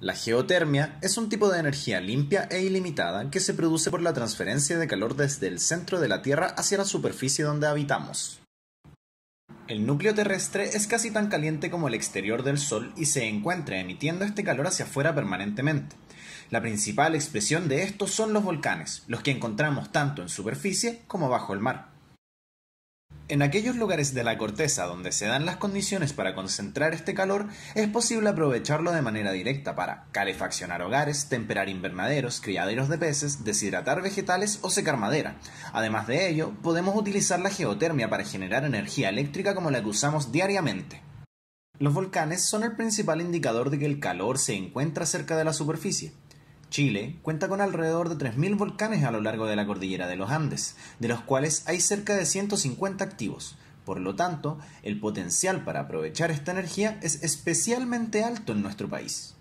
La geotermia es un tipo de energía limpia e ilimitada que se produce por la transferencia de calor desde el centro de la Tierra hacia la superficie donde habitamos. El núcleo terrestre es casi tan caliente como el exterior del Sol y se encuentra emitiendo este calor hacia afuera permanentemente. La principal expresión de esto son los volcanes, los que encontramos tanto en superficie como bajo el mar. En aquellos lugares de la corteza donde se dan las condiciones para concentrar este calor, es posible aprovecharlo de manera directa para calefaccionar hogares, temperar invernaderos, criaderos de peces, deshidratar vegetales o secar madera. Además de ello, podemos utilizar la geotermia para generar energía eléctrica como la que usamos diariamente. Los volcanes son el principal indicador de que el calor se encuentra cerca de la superficie. Chile cuenta con alrededor de 3.000 volcanes a lo largo de la cordillera de los Andes, de los cuales hay cerca de 150 activos. Por lo tanto, el potencial para aprovechar esta energía es especialmente alto en nuestro país.